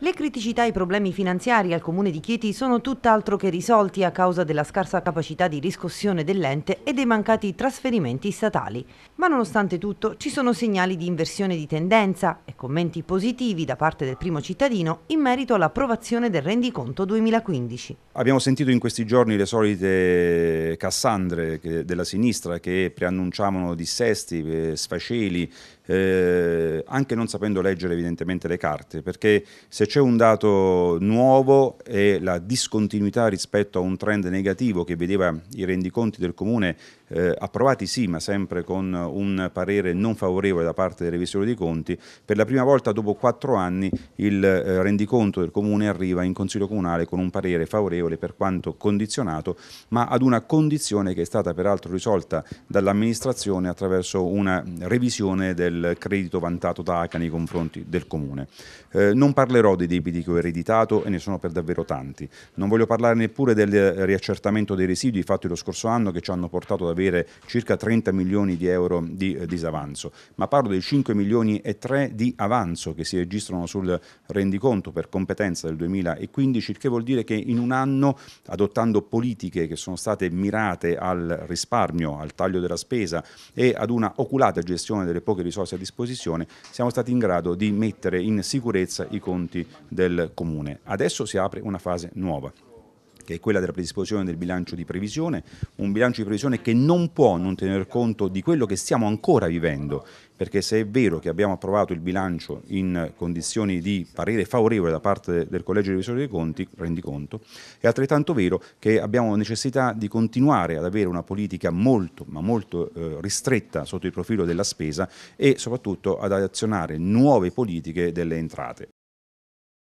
Le criticità e i problemi finanziari al Comune di Chieti sono tutt'altro che risolti a causa della scarsa capacità di riscossione dell'ente e dei mancati trasferimenti statali. Ma nonostante tutto ci sono segnali di inversione di tendenza e commenti positivi da parte del primo cittadino in merito all'approvazione del rendiconto 2015. Abbiamo sentito in questi giorni le solite cassandre della sinistra che preannunciavano dissesti, eh, sfaceli, eh, anche non sapendo leggere evidentemente le carte, perché se c'è un dato nuovo è la discontinuità rispetto a un trend negativo che vedeva i rendiconti del Comune eh, approvati sì, ma sempre con un parere non favorevole da parte del revisore dei conti, per la prima volta dopo quattro anni il eh, rendiconto del Comune arriva in Consiglio Comunale con un parere favorevole per quanto condizionato, ma ad una condizione che è stata peraltro risolta dall'amministrazione attraverso una revisione del credito vantato da ACA nei confronti del Comune. Eh, non parlerò dei debiti che ho ereditato e ne sono per davvero tanti. Non voglio parlare neppure del riaccertamento dei residui fatti lo scorso anno che ci hanno portato ad avere circa 30 milioni di euro di eh, disavanzo, ma parlo dei 5 milioni e 3 di avanzo che si registrano sul rendiconto per competenza del 2015, il che vuol dire che in un anno, adottando politiche che sono state mirate al risparmio, al taglio della spesa e ad una oculata gestione delle poche risorse a disposizione, siamo stati in grado di mettere in sicurezza i conti del comune. Adesso si apre una fase nuova che è quella della predisposizione del bilancio di previsione, un bilancio di previsione che non può non tener conto di quello che stiamo ancora vivendo, perché se è vero che abbiamo approvato il bilancio in condizioni di parere favorevole da parte del Collegio dei Revisori dei Conti, rendiconto, è altrettanto vero che abbiamo necessità di continuare ad avere una politica molto, ma molto eh, ristretta sotto il profilo della spesa e soprattutto ad azionare nuove politiche delle entrate.